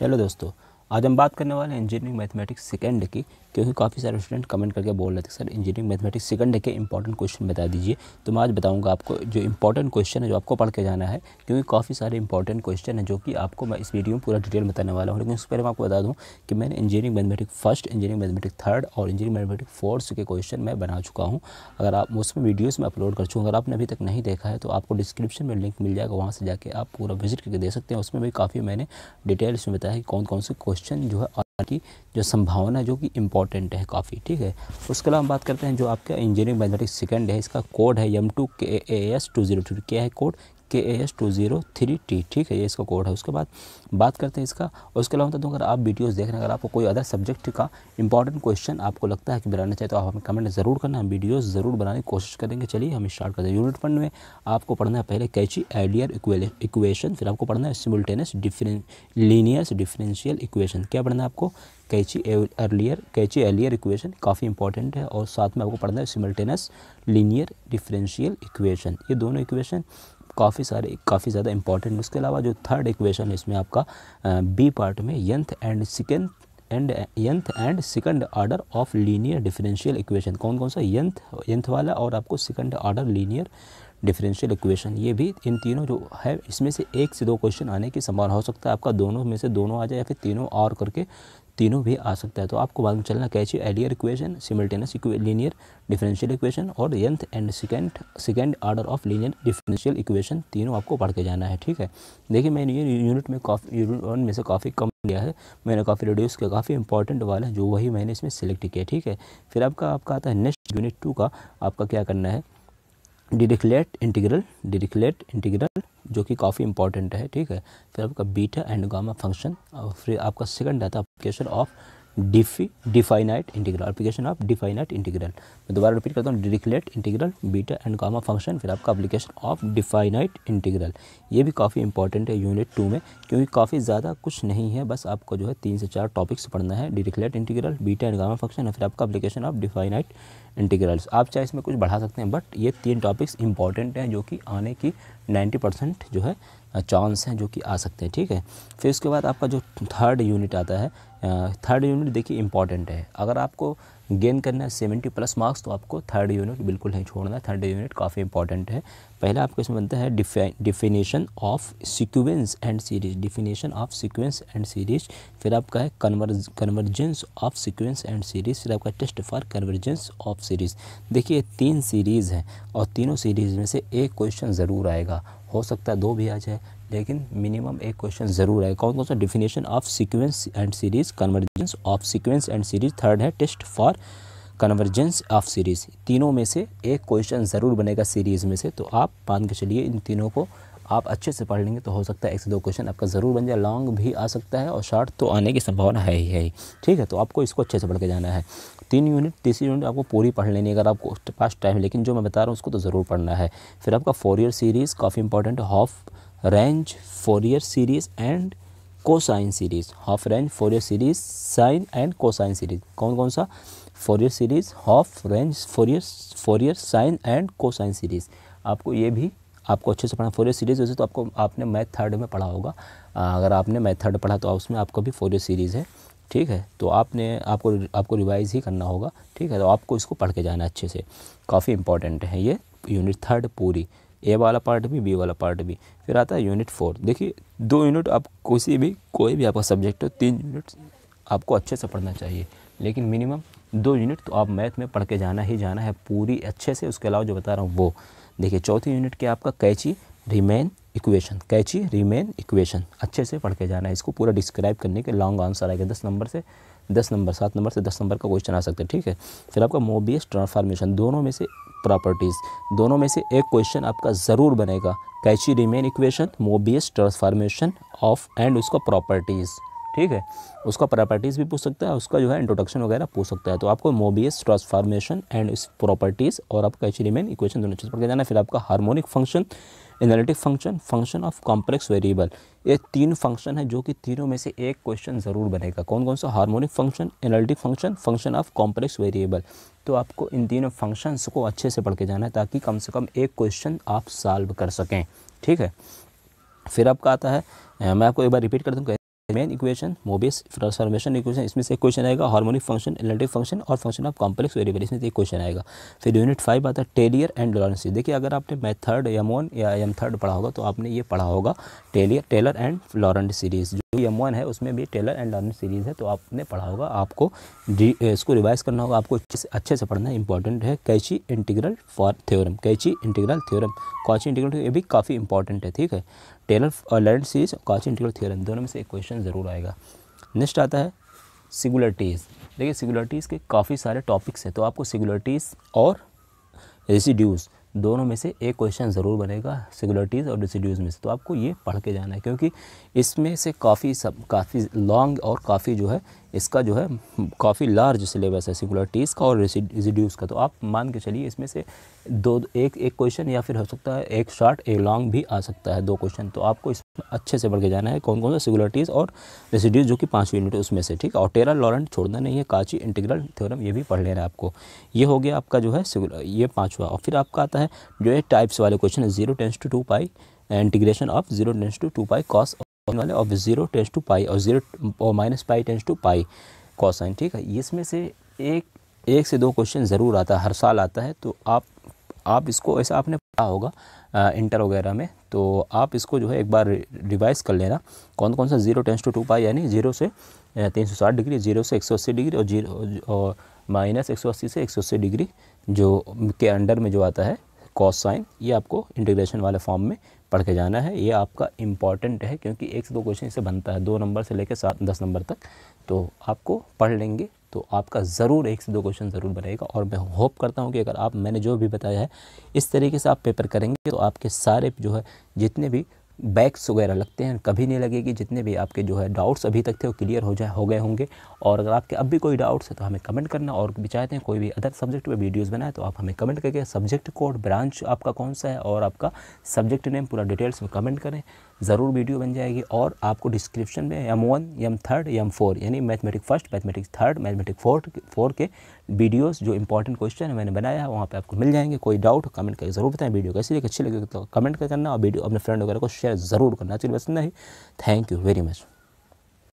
hello दोस्तों आज हम बात करने वाले हैं इंजीनियरिंग मैथमेटिक्स सेकंड की क्योंकि काफ़ी सारे स्टूडेंट कमेंट करके बोल रहे थे सर इंजीनियरिंग मैथमेटिक्स सेकंड के इंपॉर्टेंट क्वेश्चन बता दीजिए तो मैं आज बताऊंगा आपको जो इंपॉर्टेंट क्वेश्चन है जो आपको पढ़ के जाना है क्योंकि काफ़ी सारे इंपॉर्टेंट क्वेश्चन है जो कि आपको मैं इस वीडियो में पूरा डिटेल बताने वाला हूँ लेकिन उस पहले मैं आपको बता दूँ कि मैंने engineering mathematic first engineering mathematic third और इंजीनियरिंग मैथमेटिक फोर्थ के क्वेश्चन मैं बना चुका हूँ अगर आप उसमें वीडियोज़ में अपलोड कर चुका अगर आपने अभी तक नहीं देखा है तो आपको डिस्क्रिप्शन में लिंक मिल जाएगा वहाँ से जाकर आप पूरा विजिट करके दे सकते हैं उसमें भी काफ़ी मैंने डिटेल्स में बताया कि कौन कौन से क्वेश्चन क्वेश्चन जो है और की जो संभावना जो कि इम्पॉर्टेंट है काफ़ी ठीक है उसके अलावा हम बात करते हैं जो आपका इंजीनियरिंग मैथमेटिक्स सेकेंड है इसका कोड है M two K A S two zero two क्या है code K A S two zero three T ठीक है ये इसका कोड है उसके बाद बात करते हैं इसका और उसके अलावा बता तो दूँ अगर आप वीडियोज़ देख रहे हैं अगर आपको कोई अदर सब्जेक्ट का इंपॉर्टेंट क्वेश्चन आपको लगता है कि बनाना चाहिए तो आप हमें कमेंट ज़रूर करना हम वीडियोज़ ज़रूर बनाने की कोशिश करेंगे चलिए हम स्टार्ट करते हैं यूनिट वन में आपको पढ़ना है पहले कैची आइडियर इक्वेशन फिर आपको पढ़ना है सिमुलटेनियस डिफरें लीनियस डिफरेंशियल इक्वेशन क्या पढ़ना है आपको Cauchy Euler Cauchy Euler equation काफ़ी इंपॉर्टेंट है और साथ में आपको पढ़ना है सिमल्टेनस लीनियर डिफरेंशियल इक्वेशन ये दोनों इक्वेशन काफ़ी सारे काफ़ी ज़्यादा इंपॉर्टेंट उसके अलावा जो थर्ड इक्वेशन है इसमें आपका बी पार्ट में यंथ एंड सिकेंथ and nth and second order of linear differential equation कौन कौन सा यंथ यंथ वाला और आपको second order linear differential equation ये भी इन तीनों जो है इसमें से एक से दो क्वेश्चन आने की संभावना हो सकता है आपका दोनों में से दोनों आ जाए या फिर तीनों और करके तीनों भी आ सकता है तो आपको बाद में चलना Cauchy Euler equation simultaneous linear differential equation और nth and second second order of linear differential equation तीनों आपको पढ़ के जाना है ठीक है देखिए मैंने ये यूनिट में काफ़ी यूनिट वन में से काफ़ी कम लिया है मैंने काफ़ी रिड्यूस किया काफ़ी इंपॉर्टेंट वाला है जो वही मैंने इसमें सेलेक्ट किया ठीक है फिर आपका आपका आता है नेक्स्ट यूनिट टू का आपका क्या करना है डिडिकलेट इंटीग्रल डिरिखलेट इंटीग्रल जो कि काफ़ी इंपॉर्टेंट है ठीक है फिर आपका बीटा एंड गामा फंक्शन और फिर आपका सेकंड आता है एप्लीकेशन ऑफ डिफी definite integral application of definite integral मैं दोबारा रिपीट करता हूँ Dirichlet integral beta and gamma function फिर आपका अपलीकेशन ऑफ डिफाइनाइट इंटीग्रल ये भी काफ़ी इंपॉर्टेंट है यूनिट टू में क्योंकि काफ़ी ज़्यादा कुछ नहीं है बस आपको जो है तीन से चार टॉपिक्स पढ़ना है Dirichlet integral beta and gamma function और फिर आपका अपलीकेशन ऑफ डिफाइनाइट इंटीग्रल्स आप चाहे इसमें कुछ बढ़ा सकते हैं बट ये तीन टॉपिक्स इंपॉर्टेंट हैं जो कि आने की 90 परसेंट जो है चांस हैं जो कि आ सकते हैं ठीक है फिर उसके बाद आपका जो थर्ड यूनिट आता है थर्ड यूनिट देखिए इंपॉर्टेंट है अगर आपको गेन करना है सेवेंटी प्लस मार्क्स तो आपको थर्ड यूनिट बिल्कुल नहीं छोड़ना थर्ड यूनिट काफ़ी इंपॉर्टेंट है पहला आपको इसमें बनता है definition of sequence and series definition of sequence and series फिर आपका है converge convergence of sequence and series फिर आपका test for convergence of series देखिए तीन सीरीज़ हैं और तीनों सीरीज़ में से एक क्वेश्चन ज़रूर आएगा हो सकता है दो भी आ जाए लेकिन मिनिमम एक क्वेश्चन ज़रूर है कौन कौन सा definition of sequence and series convergence of sequence and series third है test for convergence of series तीनों में से एक क्वेश्चन ज़रूर बनेगा सीरीज़ में से तो आप मान के चलिए इन तीनों को आप अच्छे से पढ़ लेंगे तो हो सकता है एक से दो क्वेश्चन आपका ज़रूर बन जाए लॉन्ग भी आ सकता है और शॉर्ट तो आने की संभावना है ही है ही ठीक है तो आपको इसको अच्छे से पढ़ के जाना है तीन यूनिट तीसरी यूनिट आपको पूरी पढ़ लेनी है अगर आपको पास टाइम लेकिन जो मैं बता रहा हूँ उसको तो ज़रूर पढ़ना है फिर आपका फोर ईयर सीरीज़ काफ़ी important half range Fourier series and cosine series half range Fourier series sine and cosine series कौन कौन सा Fourier series half range Fourier Fourier sine and cosine series आपको ये भी आपको अच्छे से पढ़ा फोरियर सीरीज वैसे तो आपको आपने मैथ थर्ड में पढ़ा होगा अगर आपने मैथ थर्ड पढ़ा तो उसमें आपको भी फोरियर सीरीज़ है ठीक है तो आपने आपको आपको रिवाइज ही करना होगा ठीक है तो आपको इसको पढ़ के जाना अच्छे से काफ़ी इंपॉर्टेंट है ये यूनिट थर्ड पूरी ए वाला पार्ट भी बी वाला पार्ट भी फिर आता है यूनिट फोर देखिए दो यूनिट आप किसी भी कोई भी आपका सब्जेक्ट हो तीन यूनिट आपको अच्छे से पढ़ना चाहिए लेकिन मिनिमम दो यूनिट तो आप मैथ में पढ़ के जाना ही जाना है पूरी अच्छे से उसके अलावा जो बता रहा हूँ वो देखिए चौथी यूनिट क्या आपका Cauchy Riemann equation Cauchy Riemann equation अच्छे से पढ़ के जाना है इसको पूरा डिस्क्राइब करने के लॉन्ग आंसर आएगा दस नंबर से दस नंबर सात नंबर से दस नंबर का क्वेश्चन आ सकता है ठीक है फिर आपका मोबियस ट्रांसफॉर्मेशन दोनों में से प्रॉपर्टीज़ दोनों में से एक क्वेश्चन आपका ज़रूर बनेगा Cauchy Riemann equation Mobius transformation of and उसका प्रॉपर्टीज़ ठीक है उसका प्रॉपर्टीज़ भी पूछ सकता है उसका जो है इंट्रोडक्शन वगैरह पूछ सकता है तो आपको मोबियस ट्रांसफॉर्मेशन एंड इस प्रॉपर्टीज़ और आपका एच रिमेन इक्वेशन दोनों चीज़ पढ़ के जाना है फिर आपका harmonic function analytic function function of complex variable ये तीन फंक्शन है जो कि तीनों में से एक क्वेश्चन ज़रूर बनेगा कौन कौन सा harmonic function analytic function function of complex variable तो आपको इन तीनों फंक्शंस को अच्छे से पढ़ के जाना है ताकि कम से कम एक क्वेश्चन आप सॉल्व कर सकें ठीक है फिर आपका आता है मैं आपको एक बार रिपीट कर दूँगा main equation Mobius transformation equation इसमें से क्वेश्चन आएगा हार्मोनिक फंक्शन रिलेटिव फंक्शन और फंक्शन ऑफ कॉम्प्लेक्स वेरिएबल इसमें से एक क्वेश्चन आएगा फिर यूनिट फाइव आता है टेलियर एंड लॉरेंसी देखिए अगर आपने मैथर्ड एम वन या एम थर्ड पढ़ा होगा तो आपने ये पढ़ा होगा Taylor Taylor and Laurent series M one है उसमें भी टेलर एंड लर्निंग सीरीज़ है तो आपने पढ़ा होगा आपको इसको रिवाइज करना होगा आपको अच्छे से पढ़ना इंपॉर्टेंट है Cauchy integral for theorem Cauchy integral theorem Cauchy integral ये भी काफ़ी इंपॉर्टेंट है ठीक है टेलर uh, और Laurent series Cauchy integral theorem दोनों में से एक क्वेश्चन ज़रूर आएगा नेक्स्ट आता है सिगुलरिटीज़ देखिए सिगुलरिटीज़ के काफ़ी सारे टॉपिक्स हैं तो आपको सिगुलरिटीज़ और रेसिड्यूज़ दोनों में से एक क्वेश्चन ज़रूर बनेगा सिगुलरिटीज़ और डिसड्यूज में से तो आपको ये पढ़ के जाना है क्योंकि इसमें से काफ़ी सब काफ़ी लॉन्ग और काफ़ी जो है इसका जो है काफ़ी लार्ज सिलेबस है सिंगुलरिटीज़ का और रेजिड्यूज़ का तो आप मान के चलिए इसमें से दो एक एक क्वेश्चन या फिर हो सकता है एक शॉर्ट एक लॉन्ग भी आ सकता है दो क्वेश्चन तो आपको इसमें अच्छे से बढ़ के जाना है कौन कौन सा सिंगुलरिटीज़ और रेसिड्यूज जो कि पाँच यूनिट उसमें से ठीक और टेरा लॉरेंट छोड़ना नहीं है काची इंटीग्रल थ्योरम ये भी पढ़ लेना है आपको ये हो गया आपका जो है ये पाँचवा और फिर आपका आता है जो है टाइप्स वाले क्वेश्चन है zero tens to two pi integration of zero tens to two pi cos वाले और जीरो टेंस टू पाई और जीरो और minus pi tens to pi cosine ठीक है इसमें से एक एक से दो क्वेश्चन ज़रूर आता है हर साल आता है तो आप आप इसको ऐसा आपने पढ़ा होगा आ, इंटर वगैरह में तो आप इसको जो है एक बार रिवाइज कर लेना कौन कौन सा zero tens to two pi यानी जीरो से तीन सौ साठ डिग्री जीरो से एक सौ अस्सी डिग्री और जीरो माइनस एक सौ अस्सी से एक सौ अस्सी डिग्री जो के अंडर में जो आता है कॉस साइन ये आपको इंटीग्रेशन वाले फॉर्म में पढ़ के जाना है ये आपका इंपॉर्टेंट है क्योंकि एक से दो क्वेश्चन इसे बनता है दो नंबर से लेकर सात दस नंबर तक तो आपको पढ़ लेंगे तो आपका ज़रूर एक से दो क्वेश्चन ज़रूर बनेगा और मैं होप करता हूँ कि अगर आप मैंने जो भी बताया है इस तरीके से आप पेपर करेंगे तो आपके सारे जो है जितने भी बैग्स वगैरह लगते हैं कभी नहीं लगेगी जितने भी आपके जो है डाउट्स अभी तक थे वो क्लियर हो जाए हो गए होंगे और अगर आपके अब भी कोई डाउट्स है तो हमें कमेंट करना और भी चाहते हैं कोई भी अदर सब्जेक्ट पे वीडियोस बनाए तो आप हमें कमेंट करके सब्जेक्ट कोड ब्रांच आपका कौन सा है और आपका सब्जेक्ट नेम पूरा डिटेल्स में कमेंट करें ज़रूर वीडियो बन जाएगी और आपको डिस्क्रिप्शन में M one M third M four यानी mathematic first mathematic third mathematic fourth four के वीडियोस जो इंपॉर्टेंट क्वेश्चन है मैंने बनाया है वहाँ पे आपको मिल जाएंगे कोई डाउट कमेंट करके ज़रूर बताएं वीडियो कैसी लगी अच्छी लगी तो कमेंट करना और वीडियो अपने फ्रेंड वगैरह को शेयर ज़रूर करना चलिए बस नहीं थैंक यू वेरी मच